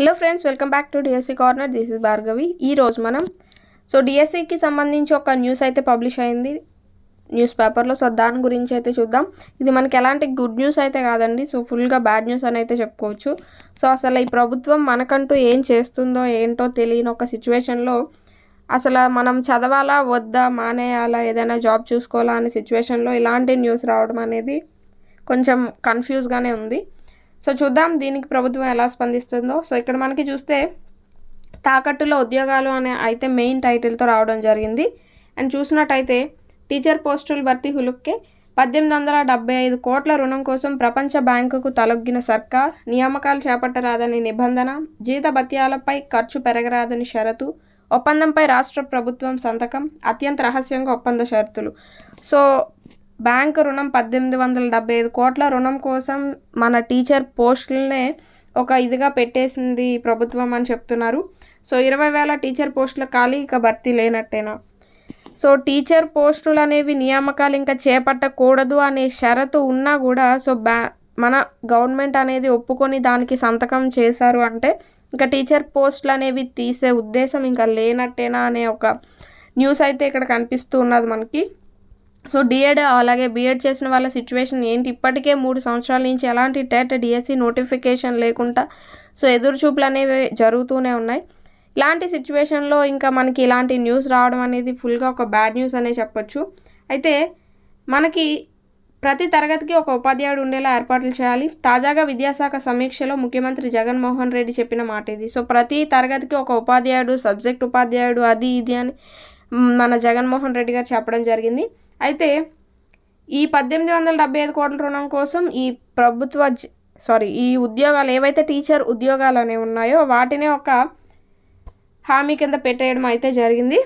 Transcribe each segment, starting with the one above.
hello friends welcome back to DSC corner this is Bhargavi ఈరోజు మనం so డిఎస్సికి e సంబంధించి ఒక న్యూస్ అయితే పబ్లిష్ అయింది న్యూస్ పేపర్లో సో దాని గురించి అయితే చూద్దాం ఇది మనకి ఎలాంటి గుడ్ న్యూస్ అయితే కాదండి సో ఫుల్గా బ్యాడ్ న్యూస్ అని అయితే చెప్పుకోవచ్చు సో అసలు ఈ ప్రభుత్వం మనకంటూ ఏం చేస్తుందో ఏంటో తెలియని ఒక సిచ్యువేషన్లో అసలు మనం చదవాలా వద్దా మానేయాలా ఏదైనా జాబ్ చూసుకోవాలా అనే సిచ్యువేషన్లో ఇలాంటి న్యూస్ రావడం అనేది కొంచెం కన్ఫ్యూజ్గానే ఉంది సో చూద్దాం దీనికి ప్రభుత్వం ఎలా స్పందిస్తుందో సో ఇక్కడ మనకి చూస్తే తాకట్టులో ఉద్యోగాలు అనే అయితే మెయిన్ టైటిల్తో రావడం జరిగింది అండ్ చూసినట్టయితే టీచర్ పోస్టులు భర్తీ హులుక్కే పద్దెనిమిది వందల డెబ్బై ఐదు కోట్ల రుణం కోసం ప్రపంచ బ్యాంకుకు తలొగ్గిన సర్కార్ నియామకాలు చేపట్టరాదని నిబంధన జీత భత్యాలపై ఖర్చు పెరగరాదని షరతు ఒప్పందంపై రాష్ట్ర ప్రభుత్వం సంతకం అత్యంత రహస్యంగా ఒప్పంద షరతులు సో బ్యాంక్ రుణం పద్దెనిమిది వందల డెబ్బై ఐదు కోట్ల రుణం కోసం మన టీచర్ పోస్టులనే ఒక ఇదిగా పెట్టేసింది ప్రభుత్వం అని చెప్తున్నారు సో ఇరవై వేల టీచర్ పోస్టుల ఖాళీ ఇక భర్తీ లేనట్టేనా సో టీచర్ పోస్టులు అనేవి నియామకాలు ఇంకా చేపట్టకూడదు అనే షరతు ఉన్నా కూడా సో బ్యా మన గవర్నమెంట్ అనేది ఒప్పుకొని దానికి సంతకం చేశారు అంటే ఇంకా టీచర్ పోస్టులు అనేవి తీసే ఉద్దేశం ఇంకా లేనట్టేనా అనే ఒక న్యూస్ అయితే ఇక్కడ కనిపిస్తూ ఉన్నది మనకి సో డిఎడ్ అలాగే బీఎడ్ చేసిన వాళ్ళ సిచ్యువేషన్ ఏంటి ఇప్పటికే మూడు సంవత్సరాల నుంచి ఎలాంటి టెట్ డిఎస్సి నోటిఫికేషన్ లేకుండా సో ఎదురు అనేవి జరుగుతూనే ఉన్నాయి ఇలాంటి సిచ్యువేషన్లో ఇంకా మనకి ఇలాంటి న్యూస్ రావడం అనేది ఫుల్గా ఒక బ్యాడ్ న్యూస్ అనే చెప్పొచ్చు అయితే మనకి ప్రతి తరగతికి ఒక ఉపాధ్యాయుడు ఉండేలా ఏర్పాట్లు చేయాలి తాజాగా విద్యాశాఖ సమీక్షలో ముఖ్యమంత్రి జగన్మోహన్ రెడ్డి చెప్పిన మాట ఇది సో ప్రతి తరగతికి ఒక ఉపాధ్యాయుడు సబ్జెక్ట్ ఉపాధ్యాయుడు అది ఇది అని మన జగన్మోహన్ రెడ్డి గారు చెప్పడం జరిగింది అయితే ఈ పద్దెనిమిది వందల డెబ్బై ఐదు కోట్ల రుణం కోసం ఈ ప్రభుత్వ సారీ ఈ ఉద్యోగాలు ఏవైతే టీచర్ ఉద్యోగాలు అనేవి ఉన్నాయో వాటిని ఒక హామీ కింద పెట్టేయడం అయితే జరిగింది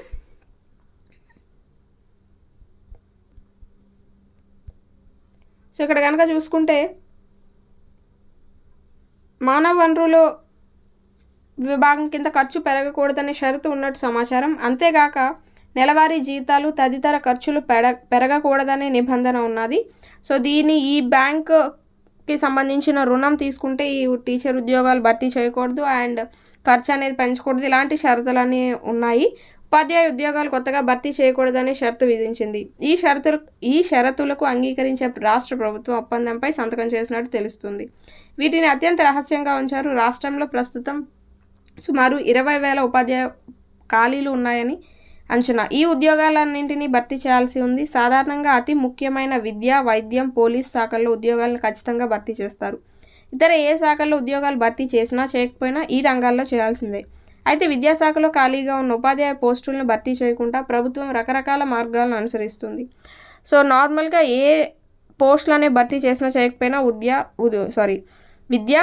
సో ఇక్కడ కనుక చూసుకుంటే మానవ వనరులు విభాగం కింద ఖర్చు పెరగకూడదనే షరతు ఉన్నట్టు సమాచారం అంతేగాక నెలవారీ జీతాలు తదితర ఖర్చులు పెడ పెరగకూడదనే నిబంధన ఉన్నది సో దీన్ని ఈ బ్యాంక్కి సంబంధించిన రుణం తీసుకుంటే ఈ టీచర్ ఉద్యోగాలు భర్తీ చేయకూడదు అండ్ ఖర్చు అనేది పెంచకూడదు ఇలాంటి షరతులన్నీ ఉన్నాయి ఉపాధ్యాయ ఉద్యోగాలు కొత్తగా భర్తీ చేయకూడదనే షరతు విధించింది ఈ షరతులు ఈ షరతులకు అంగీకరించే రాష్ట్ర ప్రభుత్వం ఒప్పందంపై సంతకం చేసినట్టు తెలుస్తుంది వీటిని అత్యంత రహస్యంగా ఉంచారు రాష్ట్రంలో ప్రస్తుతం సుమారు ఇరవై వేల ఉపాధ్యాయ ఖాళీలు ఉన్నాయని అంచనా ఈ ఉద్యోగాలన్నింటినీ భర్తీ చేయాల్సి ఉంది సాధారణంగా అతి ముఖ్యమైన విద్య వైద్యం పోలీస్ శాఖల్లో ఉద్యోగాలను ఖచ్చితంగా భర్తీ చేస్తారు ఇతర ఏ శాఖల్లో ఉద్యోగాలు భర్తీ చేసినా చేయకపోయినా ఈ రంగాల్లో చేయాల్సిందే అయితే విద్యాశాఖలో ఖాళీగా ఉన్న ఉపాధ్యాయ పోస్టులను భర్తీ చేయకుండా ప్రభుత్వం రకరకాల మార్గాలను అనుసరిస్తుంది సో నార్మల్గా ఏ పోస్టులనే భర్తీ చేసినా చేయకపోయినా ఉద్య సారీ విద్య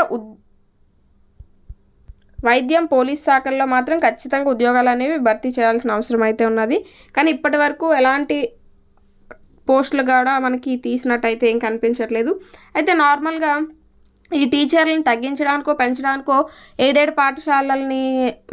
వైద్యం పోలీస్ శాఖల్లో మాత్రం ఖచ్చితంగా ఉద్యోగాలు అనేవి భర్తీ చేయాల్సిన అవసరం అయితే ఉన్నది కానీ ఇప్పటి వరకు ఎలాంటి పోస్టులు కూడా మనకి తీసినట్టయితే ఏం కనిపించట్లేదు అయితే నార్మల్గా ఈ టీచర్లను తగ్గించడానికో పెంచడానికో ఎయిడెడ్ పాఠశాలల్ని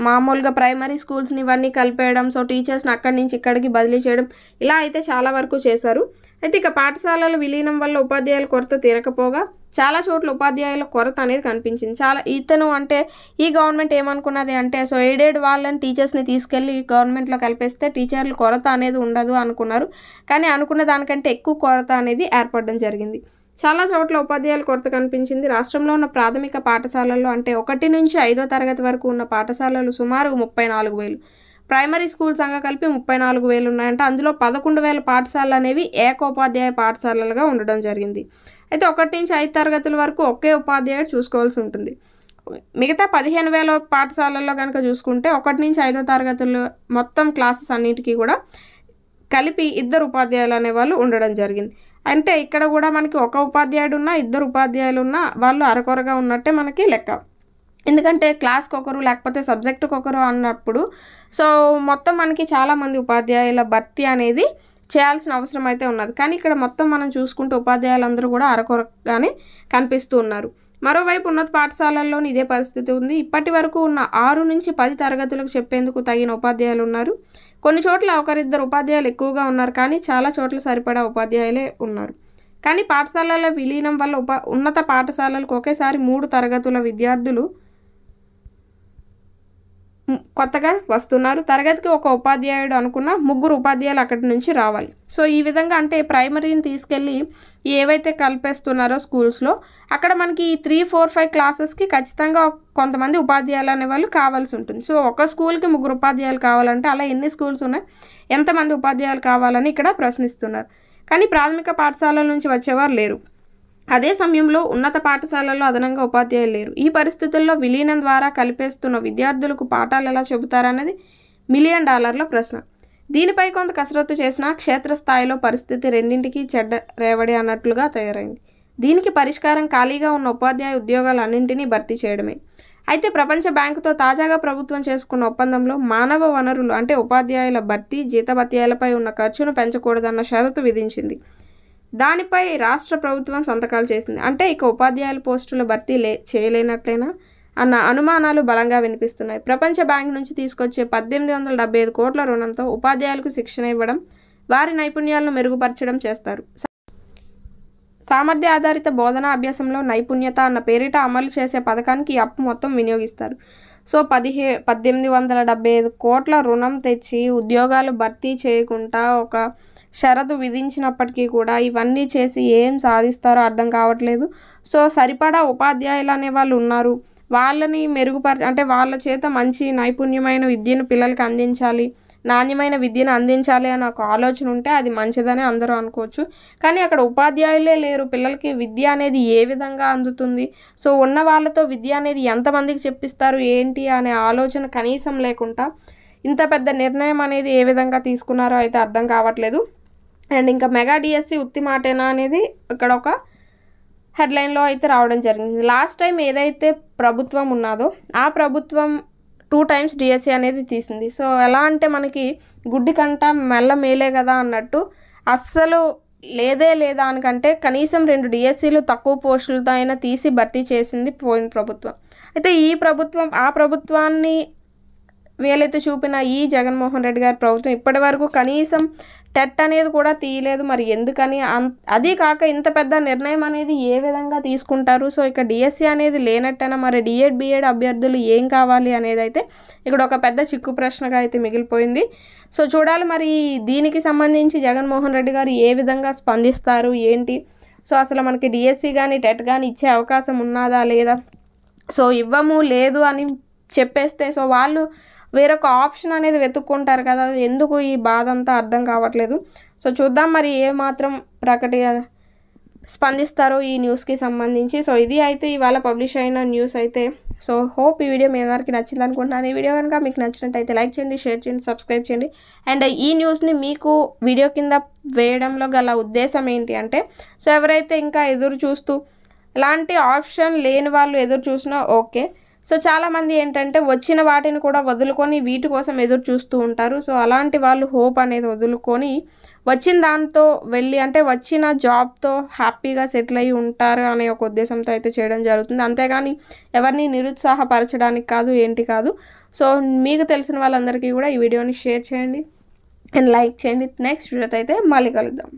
మామూలుగా ప్రైమరీ స్కూల్స్ని ఇవన్నీ కలిపేయడం సో టీచర్స్ని అక్కడి నుంచి ఇక్కడికి బదిలీ చేయడం ఇలా అయితే చాలా వరకు చేశారు అయితే ఇక పాఠశాలలు విలీనం వల్ల ఉపాధ్యాయుల కొరత తీరకపోగా చాలా చోట్ల ఉపాధ్యాయుల కొరత అనేది కనిపించింది చాలా ఇతను అంటే ఈ గవర్నమెంట్ ఏమనుకున్నది అంటే సో ఎయిడెడ్ వాళ్ళని టీచర్స్ని తీసుకెళ్ళి గవర్నమెంట్లో కలిపేస్తే టీచర్ల కొరత అనేది ఉండదు అనుకున్నారు కానీ అనుకున్న దానికంటే ఎక్కువ కొరత అనేది ఏర్పడడం జరిగింది చాలా చోట్ల ఉపాధ్యాయుల కొరత కనిపించింది రాష్ట్రంలో ఉన్న ప్రాథమిక పాఠశాలల్లో అంటే ఒకటి నుంచి ఐదో తరగతి వరకు ఉన్న పాఠశాలలు సుమారు ముప్పై నాలుగు వేలు ప్రైమరీ స్కూల్ సంఘ కలిపి ముప్పై నాలుగు వేలు ఉన్నాయంటే అందులో పదకొండు వేల పాఠశాలలు అనేవి ఏకోపాధ్యాయ పాఠశాలలుగా ఉండడం జరిగింది అయితే ఒకటి నుంచి ఐదు తరగతుల వరకు ఒకే ఉపాధ్యాయుడు చూసుకోవాల్సి ఉంటుంది మిగతా పదిహేను వేల పాఠశాలల్లో కనుక చూసుకుంటే ఒకటి నుంచి ఐదో తరగతులు మొత్తం క్లాసెస్ అన్నిటికీ కూడా కలిపి ఇద్దరు ఉపాధ్యాయులు అనేవాళ్ళు ఉండడం జరిగింది అంటే ఇక్కడ కూడా మనకి ఒక ఉపాధ్యాయుడు ఉన్నా ఇద్దరు ఉపాధ్యాయులు ఉన్నా వాళ్ళు అరకొరగా ఉన్నట్టే మనకి లెక్క ఎందుకంటే క్లాస్కి ఒకరు లేకపోతే సబ్జెక్టుకి ఒకరు అన్నప్పుడు సో మొత్తం మనకి చాలామంది ఉపాధ్యాయుల భర్తీ అనేది చేయాల్సిన అవసరం అయితే ఉన్నది కానీ ఇక్కడ మొత్తం మనం చూసుకుంటే ఉపాధ్యాయులందరూ కూడా అరకొరగానే కనిపిస్తూ ఉన్నారు మరోవైపు ఉన్నత పాఠశాలల్లోని ఇదే పరిస్థితి ఉంది ఇప్పటి వరకు ఉన్న ఆరు నుంచి పది తరగతులకు చెప్పేందుకు తగిన ఉపాధ్యాయులు ఉన్నారు కొన్ని చోట్ల ఒకరిద్దరు ఉపాధ్యాయులు ఎక్కువగా ఉన్నారు కానీ చాలా చోట్ల సరిపడా ఉపాధ్యాయులే ఉన్నారు కానీ పాఠశాలల విలీనం వల్ల ఉప ఉన్నత పాఠశాలలకు ఒకేసారి మూడు తరగతుల విద్యార్థులు కొత్తగా వస్తున్నారు తరగతికి ఒక ఉపాధ్యాయుడు అనుకున్న ముగ్గురు ఉపాధ్యాయులు అక్కడి నుంచి రావాలి సో ఈ విధంగా అంటే ప్రైమరీని తీసుకెళ్ళి ఏవైతే కలిపేస్తున్నారో స్కూల్స్లో అక్కడ మనకి ఈ త్రీ ఫోర్ ఫైవ్ క్లాసెస్కి ఖచ్చితంగా కొంతమంది ఉపాధ్యాయులు అనే వాళ్ళు కావాల్సి ఉంటుంది సో ఒక స్కూల్కి ముగ్గురు ఉపాధ్యాయులు కావాలంటే అలా ఎన్ని స్కూల్స్ ఉన్నాయి ఎంతమంది ఉపాధ్యాయులు కావాలని ఇక్కడ ప్రశ్నిస్తున్నారు కానీ ప్రాథమిక పాఠశాలల నుంచి వచ్చేవారు లేరు అదే సమయంలో ఉన్నత పాఠశాలల్లో అదనంగా ఉపాధ్యాయులు లేరు ఈ పరిస్థితుల్లో విలీనం ద్వారా కలిపేస్తున్న విద్యార్థులకు పాఠాలు ఎలా చెబుతారన్నది మిలియన్ డాలర్ల ప్రశ్న దీనిపై కొంత కసరత్తు చేసినా క్షేత్రస్థాయిలో పరిస్థితి రెండింటికి చెడ్డ రేవడి అన్నట్లుగా తయారైంది దీనికి పరిష్కారం ఖాళీగా ఉన్న ఉపాధ్యాయ ఉద్యోగాలు అన్నింటినీ భర్తీ చేయడమే అయితే ప్రపంచ బ్యాంకుతో తాజాగా ప్రభుత్వం చేసుకున్న ఒప్పందంలో మానవ వనరులు అంటే ఉపాధ్యాయుల భర్తీ జీతభత్యాలపై ఉన్న ఖర్చును పెంచకూడదన్న షరతు విధించింది దానిపై రాష్ట్ర ప్రభుత్వం సంతకాలు చేసింది అంటే ఇక ఉపాధ్యాయుల పోస్టుల భర్తీ లే చేయలేనట్లేనా అన్న అనుమానాలు బలంగా వినిపిస్తున్నాయి ప్రపంచ బ్యాంక్ నుంచి తీసుకొచ్చే పద్దెనిమిది వందల డెబ్బై ఐదు కోట్ల రుణంతో ఉపాధ్యాయులకు శిక్షణ ఇవ్వడం వారి నైపుణ్యాలను మెరుగుపరచడం చేస్తారు సామర్థ్య ఆధారిత బోధనా అభ్యాసంలో నైపుణ్యత అన్న పేరిట అమలు చేసే పథకానికి ఈ అప్పు మొత్తం వినియోగిస్తారు సో పదిహే పద్దెనిమిది వందల డెబ్బై ఐదు కోట్ల రుణం తెచ్చి ఉద్యోగాలు భర్తీ చేయకుండా ఒక షరతు విధించినప్పటికీ కూడా ఇవన్నీ చేసి ఏం సాధిస్తారో అర్థం కావట్లేదు సో సరిపడా ఉపాధ్యాయులు అనే వాళ్ళు ఉన్నారు వాళ్ళని మెరుగుపరచ అంటే వాళ్ళ చేత మంచి నైపుణ్యమైన విద్యను పిల్లలకి అందించాలి నాణ్యమైన విద్యను అందించాలి అని ఒక ఆలోచన ఉంటే అది మంచిదని అందరూ అనుకోవచ్చు కానీ అక్కడ ఉపాధ్యాయులే లేరు పిల్లలకి విద్య అనేది ఏ విధంగా అందుతుంది సో ఉన్న వాళ్ళతో విద్య అనేది ఎంతమందికి చెప్పిస్తారు ఏంటి అనే ఆలోచన కనీసం లేకుండా ఇంత పెద్ద నిర్ణయం అనేది ఏ విధంగా తీసుకున్నారో అయితే అర్థం కావట్లేదు అండ్ ఇంకా మెగా డిఎస్సి ఉత్తి మాటేనా అనేది ఇక్కడ ఒక హెడ్లైన్లో అయితే రావడం జరిగింది లాస్ట్ టైం ఏదైతే ప్రభుత్వం ఉన్నదో ఆ ప్రభుత్వం టూ టైమ్స్ డిఎస్సి అనేది తీసింది సో ఎలా అంటే మనకి గుడ్డి కంట మెల్ల మేలే కదా అన్నట్టు అస్సలు లేదే లేదా అనికంటే కనీసం రెండు డిఎస్సీలు తక్కువ పోస్టులతో అయినా తీసి భర్తీ చేసింది పోయిన ప్రభుత్వం అయితే ఈ ప్రభుత్వం ఆ ప్రభుత్వాన్ని వీలైతే చూపిన ఈ జగన్మోహన్ రెడ్డి గారి ప్రభుత్వం ఇప్పటి వరకు కనీసం టెట్ అనేది కూడా తీయలేదు మరి ఎందుకని అది కాక ఇంత పెద్ద నిర్ణయం అనేది ఏ విధంగా తీసుకుంటారు సో ఇక డిఎస్సి అనేది లేనట్టనా మరి డిఎడ్ బిఎడ్ అభ్యర్థులు ఏం కావాలి అనేది అయితే ఇక్కడ ఒక పెద్ద చిక్కు ప్రశ్నగా అయితే మిగిలిపోయింది సో చూడాలి మరి దీనికి సంబంధించి జగన్మోహన్ రెడ్డి గారు ఏ విధంగా స్పందిస్తారు ఏంటి సో అసలు మనకి డిఎస్సి కానీ టెట్ కానీ ఇచ్చే అవకాశం ఉన్నదా లేదా సో ఇవ్వము లేదు అని చెప్పేస్తే సో వాళ్ళు వేరొక ఆప్షన్ అనేది వెతుక్కుంటారు కదా ఎందుకు ఈ బాధ అంతా అర్థం కావట్లేదు సో చూద్దాం మరి ఏ మాత్రం ప్రకటి స్పందిస్తారో ఈ న్యూస్కి సంబంధించి సో ఇది అయితే ఇవాళ పబ్లిష్ అయిన న్యూస్ అయితే సో హోప్ ఈ వీడియో మీ అందరికి నచ్చింది అనుకుంటున్నాను ఈ వీడియో కనుక మీకు నచ్చినట్టయితే లైక్ చేయండి షేర్ చేయండి సబ్స్క్రైబ్ చేయండి అండ్ ఈ న్యూస్ని మీకు వీడియో కింద వేయడంలో గల ఉద్దేశం ఏంటి అంటే సో ఎవరైతే ఇంకా ఎదురు చూస్తూ ఎలాంటి ఆప్షన్ లేని వాళ్ళు ఎదురు చూసినా ఓకే సో చాలామంది ఏంటంటే వచ్చిన వాటిని కూడా వదులుకొని వీటి కోసం ఎదురు చూస్తూ ఉంటారు సో అలాంటి వాళ్ళు హోప్ అనేది వదులుకొని వచ్చిన దాంతో వెళ్ళి అంటే వచ్చిన జాబ్తో హ్యాపీగా సెటిల్ అయ్యి ఉంటారు అనే ఒక ఉద్దేశంతో అయితే చేయడం జరుగుతుంది అంతేగాని ఎవరిని నిరుత్సాహపరచడానికి కాదు ఏంటి కాదు సో మీకు తెలిసిన వాళ్ళందరికీ కూడా ఈ వీడియోని షేర్ చేయండి అండ్ లైక్ చేయండి నెక్స్ట్ వీడియోతో అయితే మళ్ళీ కలుద్దాం